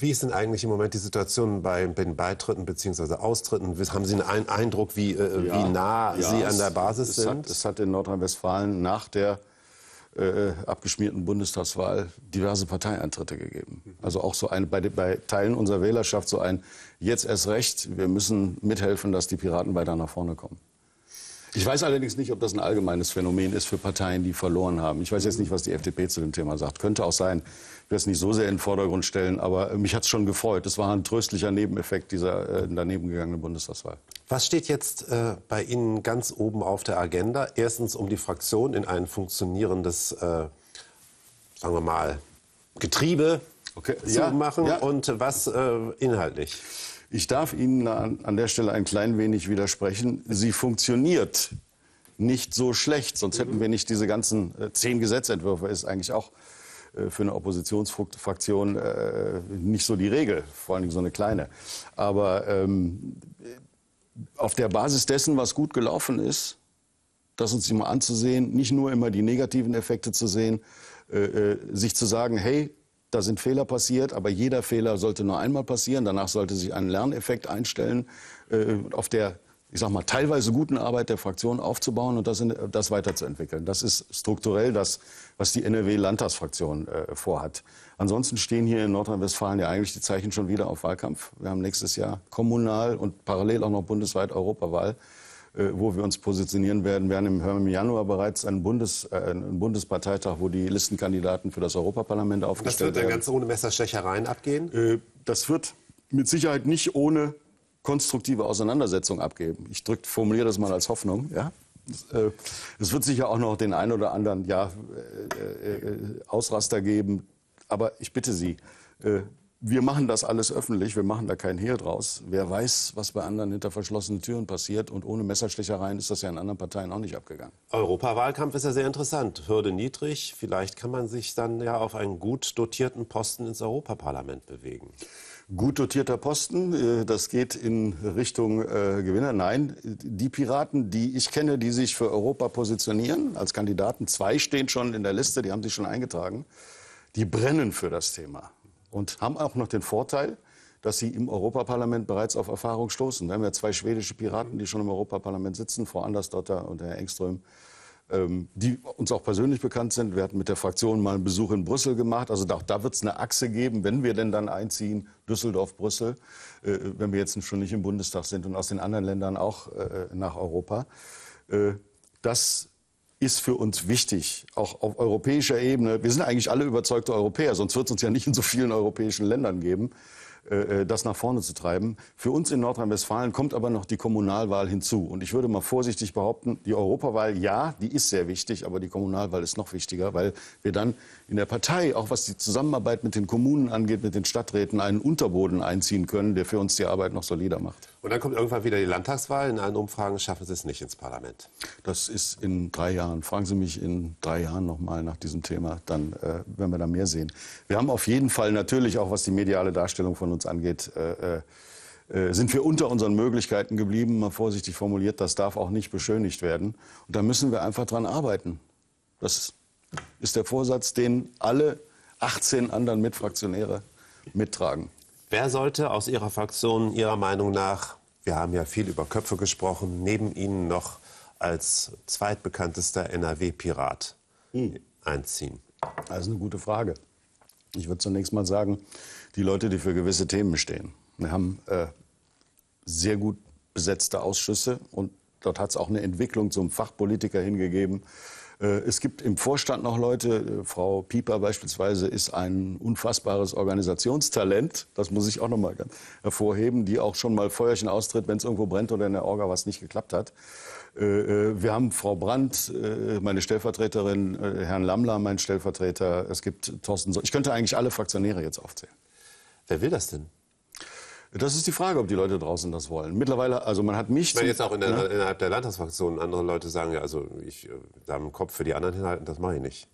Wie ist denn eigentlich im Moment die Situation bei, den Beitritten bzw. Austritten? Haben Sie einen Eindruck, wie, äh, äh ja, wie nah ja, Sie an der Basis es, es sind? Hat, es hat in Nordrhein-Westfalen nach der äh, äh, abgeschmierten Bundestagswahl diverse Parteieintritte gegeben. Also auch so ein, bei, bei Teilen unserer Wählerschaft so ein Jetzt erst recht, wir müssen mithelfen, dass die Piraten weiter nach vorne kommen. Ich weiß allerdings nicht, ob das ein allgemeines Phänomen ist für Parteien, die verloren haben. Ich weiß jetzt nicht, was die FDP zu dem Thema sagt. Könnte auch sein, ich will es nicht so sehr in den Vordergrund stellen, aber äh, mich hat es schon gefreut. Es war ein tröstlicher Nebeneffekt dieser äh, daneben gegangenen Bundestagswahl. Was steht jetzt äh, bei Ihnen ganz oben auf der Agenda? Erstens, um die Fraktion in ein funktionierendes, äh, sagen wir mal, Getriebe okay. zu ja, machen ja. und was äh, inhaltlich? Ich darf Ihnen an der Stelle ein klein wenig widersprechen. Sie funktioniert nicht so schlecht, sonst hätten wir nicht diese ganzen äh, zehn Gesetzentwürfe, ist eigentlich auch äh, für eine Oppositionsfraktion äh, nicht so die Regel, vor allen Dingen so eine kleine. Aber ähm, auf der Basis dessen, was gut gelaufen ist, das uns immer anzusehen, nicht nur immer die negativen Effekte zu sehen, äh, äh sich zu sagen, hey, da sind Fehler passiert, aber jeder Fehler sollte nur einmal passieren. Danach sollte sich ein Lerneffekt einstellen, äh, auf der ich sag mal, teilweise guten Arbeit der Fraktion aufzubauen und das, in, das weiterzuentwickeln. Das ist strukturell das, was die NRW-Landtagsfraktion äh, vorhat. Ansonsten stehen hier in Nordrhein-Westfalen ja eigentlich die Zeichen schon wieder auf Wahlkampf. Wir haben nächstes Jahr kommunal und parallel auch noch bundesweit Europawahl. Äh, wo wir uns positionieren werden. Wir haben im Januar bereits einen, Bundes, äh, einen Bundesparteitag, wo die Listenkandidaten für das Europaparlament aufgestellt werden. Das wird dann ganz ohne Messerstechereien abgehen? Äh, das wird mit Sicherheit nicht ohne konstruktive Auseinandersetzung abgeben. Ich drück, formuliere das mal als Hoffnung. Ja? Es wird sicher auch noch den einen oder anderen ja, Ausraster geben. Aber ich bitte Sie, wir machen das alles öffentlich, wir machen da keinen Hehl draus. Wer weiß, was bei anderen hinter verschlossenen Türen passiert. Und ohne Messerstechereien ist das ja in anderen Parteien auch nicht abgegangen. Europawahlkampf ist ja sehr interessant. Hürde niedrig. Vielleicht kann man sich dann ja auf einen gut dotierten Posten ins Europaparlament bewegen. Gut dotierter Posten, äh, das geht in Richtung äh, Gewinner. Nein, die Piraten, die ich kenne, die sich für Europa positionieren als Kandidaten, zwei stehen schon in der Liste, die haben sich schon eingetragen, die brennen für das Thema und haben auch noch den Vorteil, dass sie im Europaparlament bereits auf Erfahrung stoßen. Wir haben ja zwei schwedische Piraten, die schon im Europaparlament sitzen, Frau Andersdotter und Herr Engström, ähm, die uns auch persönlich bekannt sind. Wir hatten mit der Fraktion mal einen Besuch in Brüssel gemacht. Also auch da, da wird es eine Achse geben, wenn wir denn dann einziehen, Düsseldorf, Brüssel, äh, wenn wir jetzt schon nicht im Bundestag sind und aus den anderen Ländern auch äh, nach Europa. Äh, das ist für uns wichtig, auch auf europäischer Ebene. Wir sind eigentlich alle überzeugte Europäer, sonst wird es uns ja nicht in so vielen europäischen Ländern geben, äh, äh, das nach vorne zu treiben. Für uns in Nordrhein-Westfalen kommt aber noch die Kommunalwahl hinzu. Und ich würde mal vorsichtig behaupten, die Europawahl, ja, die ist sehr wichtig, aber die Kommunalwahl ist noch wichtiger, weil wir dann in der Partei, auch was die Zusammenarbeit mit den Kommunen angeht, mit den Stadträten, einen Unterboden einziehen können, der für uns die Arbeit noch solider macht. Und dann kommt irgendwann wieder die Landtagswahl. In allen Umfragen schaffen Sie es nicht ins Parlament. Das ist in drei Jahren. Fragen Sie mich in drei Jahren nochmal nach diesem Thema. Dann äh, werden wir da mehr sehen. Wir haben auf jeden Fall natürlich, auch was die mediale Darstellung von uns angeht, äh, äh, äh, sind wir unter unseren Möglichkeiten geblieben. Mal vorsichtig formuliert, das darf auch nicht beschönigt werden. Und da müssen wir einfach dran arbeiten. Das ist der Vorsatz, den alle 18 anderen Mitfraktionäre mittragen. Wer sollte aus Ihrer Fraktion Ihrer Meinung nach, wir haben ja viel über Köpfe gesprochen, neben Ihnen noch als zweitbekanntester NRW-Pirat hm. einziehen? Das ist eine gute Frage. Ich würde zunächst mal sagen, die Leute, die für gewisse Themen stehen. Wir haben äh, sehr gut besetzte Ausschüsse und dort hat es auch eine Entwicklung zum Fachpolitiker hingegeben. Äh, es gibt im Vorstand noch Leute, äh, Frau Pieper beispielsweise ist ein unfassbares Organisationstalent, das muss ich auch noch mal hervorheben, die auch schon mal Feuerchen austritt, wenn es irgendwo brennt oder in der Orga was nicht geklappt hat. Äh, wir haben Frau Brandt, meine Stellvertreterin, Herrn Lammler, mein Stellvertreter. Es gibt Thorsten. So ich könnte eigentlich alle Fraktionäre jetzt aufzählen. Wer will das denn? Das ist die Frage, ob die Leute draußen das wollen. Mittlerweile, also man hat mich. Ich jetzt auch in der, ne? innerhalb der Landtagsfraktion andere Leute sagen ja, also ich äh, da im Kopf für die anderen hinhalten, das mache ich nicht.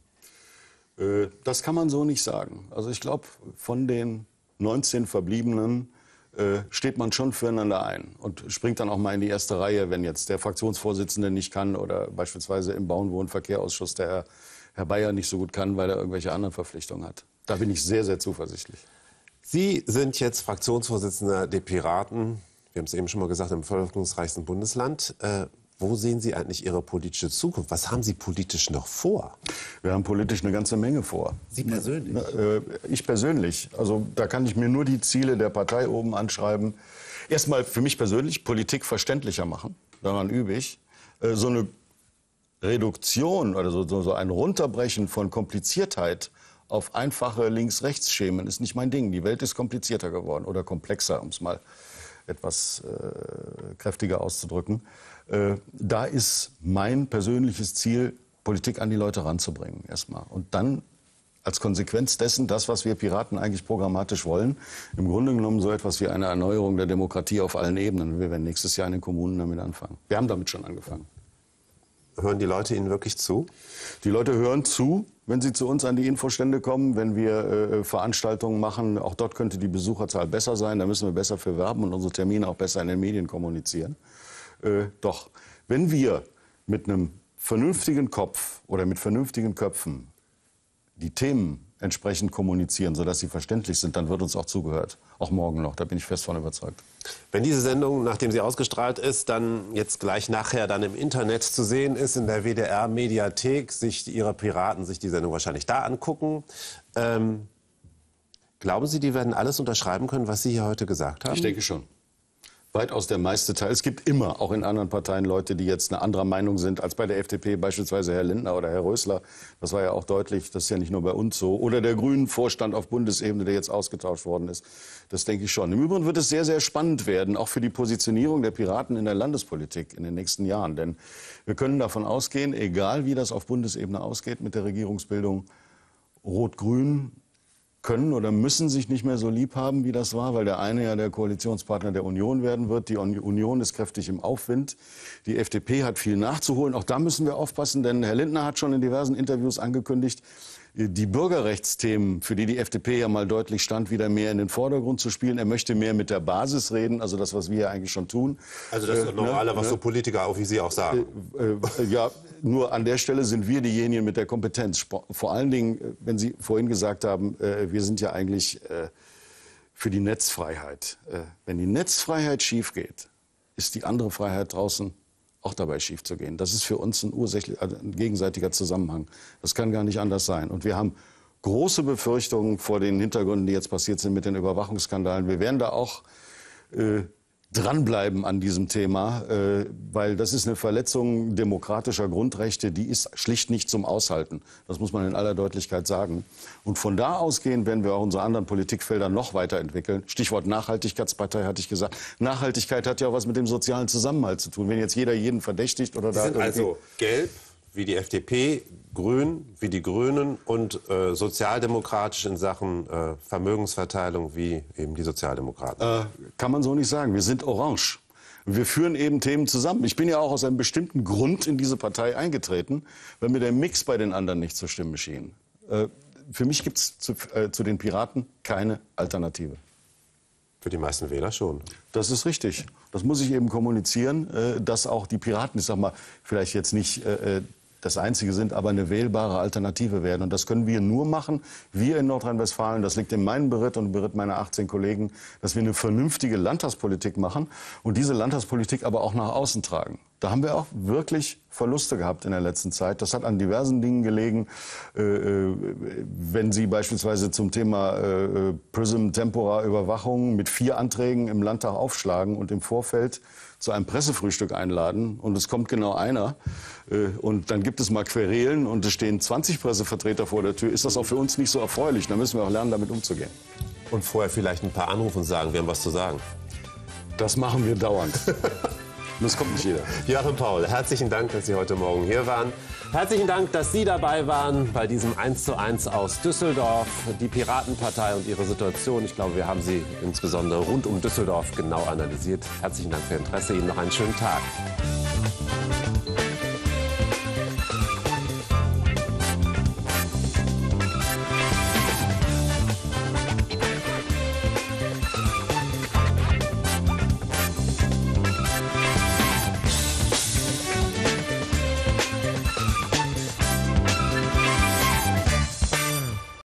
Äh, das kann man so nicht sagen. Also ich glaube, von den 19 Verbliebenen äh, steht man schon füreinander ein und springt dann auch mal in die erste Reihe, wenn jetzt der Fraktionsvorsitzende nicht kann oder beispielsweise im Bau- und Wohnverkehrsausschuss der Herr Bayer nicht so gut kann, weil er irgendwelche anderen Verpflichtungen hat. Da bin ich sehr, sehr zuversichtlich. Sie sind jetzt Fraktionsvorsitzender der Piraten. Wir haben es eben schon mal gesagt, im bevölkerungsreichsten Bundesland. Äh, wo sehen Sie eigentlich Ihre politische Zukunft? Was haben Sie politisch noch vor? Wir haben politisch eine ganze Menge vor. Sie persönlich? Äh, ich persönlich. Also da kann ich mir nur die Ziele der Partei oben anschreiben. Erstmal für mich persönlich Politik verständlicher machen. Daran übe ich. So eine Reduktion oder so, so ein Runterbrechen von Kompliziertheit auf einfache Links-Rechts-Schemen ist nicht mein Ding. Die Welt ist komplizierter geworden oder komplexer, um es mal etwas äh, kräftiger auszudrücken. Äh, da ist mein persönliches Ziel, Politik an die Leute ranzubringen erstmal. Und dann als Konsequenz dessen das, was wir Piraten eigentlich programmatisch wollen, im Grunde genommen so etwas wie eine Erneuerung der Demokratie auf allen Ebenen. Wir werden nächstes Jahr in den Kommunen damit anfangen. Wir haben damit schon angefangen. Hören die Leute Ihnen wirklich zu? Die Leute hören zu, wenn sie zu uns an die Infostände kommen, wenn wir äh, äh, Veranstaltungen machen. Auch dort könnte die Besucherzahl besser sein. Da müssen wir besser für werben und unsere Termine auch besser in den Medien kommunizieren. Äh, doch, wenn wir mit einem vernünftigen Kopf oder mit vernünftigen Köpfen die Themen entsprechend kommunizieren, sodass sie verständlich sind, dann wird uns auch zugehört. Auch morgen noch, da bin ich fest von überzeugt. Wenn diese Sendung, nachdem sie ausgestrahlt ist, dann jetzt gleich nachher dann im Internet zu sehen ist, in der WDR-Mediathek, sich Ihre Piraten sich die Sendung wahrscheinlich da angucken. Ähm, glauben Sie, die werden alles unterschreiben können, was Sie hier heute gesagt haben? Ich denke schon weitaus der meiste Teil. Es gibt immer, auch in anderen Parteien, Leute, die jetzt eine andere Meinung sind als bei der FDP, beispielsweise Herr Lindner oder Herr Rösler. Das war ja auch deutlich, das ist ja nicht nur bei uns so. Oder der grünen Vorstand auf Bundesebene, der jetzt ausgetauscht worden ist. Das denke ich schon. Im Übrigen wird es sehr, sehr spannend werden, auch für die Positionierung der Piraten in der Landespolitik in den nächsten Jahren. Denn wir können davon ausgehen, egal wie das auf Bundesebene ausgeht mit der Regierungsbildung, Rot-Grün können oder müssen sich nicht mehr so lieb haben, wie das war, weil der eine ja der Koalitionspartner der Union werden wird. Die Union ist kräftig im Aufwind. Die FDP hat viel nachzuholen. Auch da müssen wir aufpassen, denn Herr Lindner hat schon in diversen Interviews angekündigt, die Bürgerrechtsthemen, für die die FDP ja mal deutlich stand, wieder mehr in den Vordergrund zu spielen. Er möchte mehr mit der Basis reden, also das, was wir ja eigentlich schon tun. Also das äh, normale, ne, was ne? so Politiker auch wie Sie auch sagen. Äh, äh, ja, nur an der Stelle sind wir diejenigen mit der Kompetenz. Vor allen Dingen, äh, wenn Sie vorhin gesagt haben, äh, wir sind ja eigentlich äh, für die Netzfreiheit. wenn die Netzfreiheit schief geht, ist die andere Freiheit draußen auch dabei schief zu gehen. Das ist für uns ein, also ein gegenseitiger Zusammenhang. Das kann gar nicht anders sein. Und wir haben große Befürchtungen vor den Hintergründen, die jetzt passiert sind mit den Überwachungsskandalen. Wir werden da auch äh, dranbleiben an diesem Thema, äh, weil das ist eine Verletzung demokratischer Grundrechte, die ist schlicht nicht zum Aushalten. Das muss man in aller Deutlichkeit sagen. Und von da ausgehend werden wir auch unsere anderen Politikfelder noch weiterentwickeln. Stichwort Nachhaltigkeitspartei hatte ich gesagt. Nachhaltigkeit hat ja auch was mit dem sozialen Zusammenhalt zu tun. Wenn jetzt jeder jeden verdächtigt oder Sie da... Sind also gelb, wie die FDP, Grün wie die Grünen und äh, sozialdemokratisch in Sachen äh, Vermögensverteilung wie eben die Sozialdemokraten? Äh, kann man so nicht sagen. Wir sind orange. Wir führen eben Themen zusammen. Ich bin ja auch aus einem bestimmten Grund in diese Partei eingetreten, weil mir der Mix bei den anderen nicht zur Stimme schien. Äh, für mich gibt es zu, äh, zu den Piraten keine Alternative. Für die meisten Wähler schon. Das ist richtig. Das muss ich eben kommunizieren, dass auch die Piraten, ich sag mal, vielleicht jetzt nicht das Einzige sind, aber eine wählbare Alternative werden. Und das können wir nur machen, wir in Nordrhein-Westfalen, das liegt in meinem Beritt und Beritt meiner 18 Kollegen, dass wir eine vernünftige Landtagspolitik machen und diese Landtagspolitik aber auch nach außen tragen. Da haben wir auch wirklich Verluste gehabt in der letzten Zeit. Das hat an diversen Dingen gelegen. Äh, äh, wenn Sie beispielsweise zum Thema äh, Prism Tempora Überwachung mit vier Anträgen im Landtag aufschlagen und im Vorfeld zu einem Pressefrühstück einladen und es kommt genau einer und dann gibt es mal Querelen und es stehen 20 Pressevertreter vor der Tür, ist das auch für uns nicht so erfreulich. Da müssen wir auch lernen, damit umzugehen. Und vorher vielleicht ein paar anrufen und sagen, wir haben was zu sagen. Das machen wir dauernd. Das kommt nicht jeder. Joachim Paul, herzlichen Dank, dass Sie heute Morgen hier waren. Herzlichen Dank, dass Sie dabei waren bei diesem 1:1 aus Düsseldorf. Die Piratenpartei und ihre Situation. Ich glaube, wir haben sie insbesondere rund um Düsseldorf genau analysiert. Herzlichen Dank für Ihr Interesse. Ihnen noch einen schönen Tag.